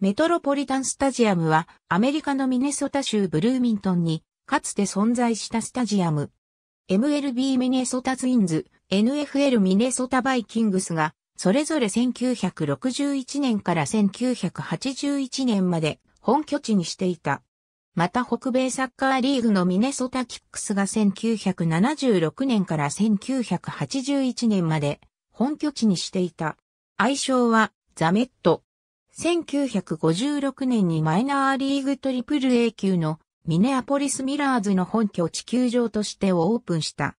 メトロポリタンスタジアムはアメリカのミネソタ州ブルーミントンにかつて存在したスタジアム。MLB ミネソタツインズ、NFL ミネソタバイキングスがそれぞれ1961年から1981年まで本拠地にしていた。また北米サッカーリーグのミネソタキックスが1976年から1981年まで本拠地にしていた。愛称はザメット。1956年にマイナーリーグトリプル A 級のミネアポリスミラーズの本拠地球場としてオープンした。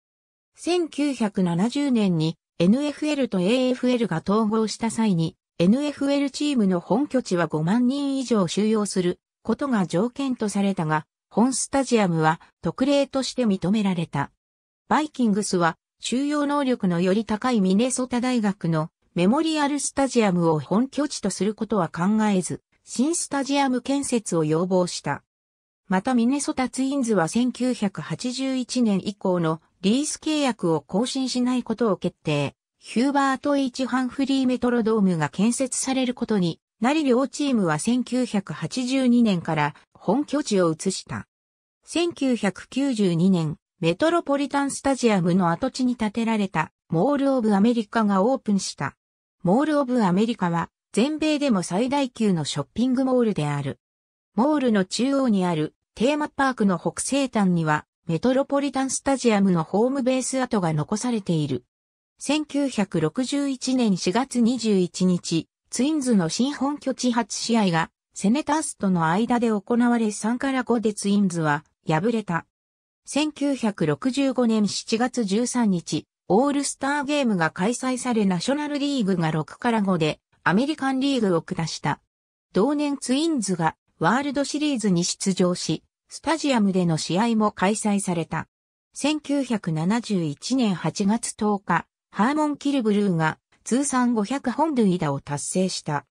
1970年に NFL と AFL が統合した際に NFL チームの本拠地は5万人以上収容することが条件とされたが、本スタジアムは特例として認められた。バイキングスは収容能力のより高いミネソタ大学のメモリアルスタジアムを本拠地とすることは考えず、新スタジアム建設を要望した。またミネソタツインズは1981年以降のリース契約を更新しないことを決定。ヒューバート・イチ・ハンフリーメトロドームが建設されることになり両チームは1982年から本拠地を移した。1992年、メトロポリタンスタジアムの跡地に建てられたモール・オブ・アメリカがオープンした。モール・オブ・アメリカは、全米でも最大級のショッピングモールである。モールの中央にあるテーマパークの北西端には、メトロポリタンスタジアムのホームベース跡が残されている。1961年4月21日、ツインズの新本拠地初試合が、セネタースとの間で行われ3から5でツインズは敗れた。1965年7月13日、オールスターゲームが開催されナショナルリーグが6から5でアメリカンリーグを下した。同年ツインズがワールドシリーズに出場し、スタジアムでの試合も開催された。1971年8月10日、ハーモン・キルブルーが通算500本塁打を達成した。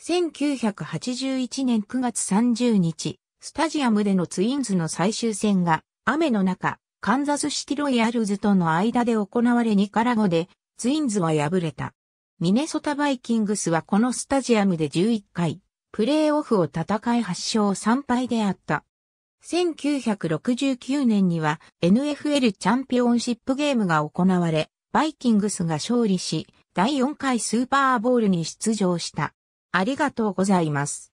1981年9月30日、スタジアムでのツインズの最終戦が雨の中、カンザスシティロイヤルズとの間で行われニカラゴでツインズは敗れた。ミネソタバイキングスはこのスタジアムで11回、プレーオフを戦い8勝3敗であった。1969年には NFL チャンピオンシップゲームが行われ、バイキングスが勝利し、第4回スーパーボールに出場した。ありがとうございます。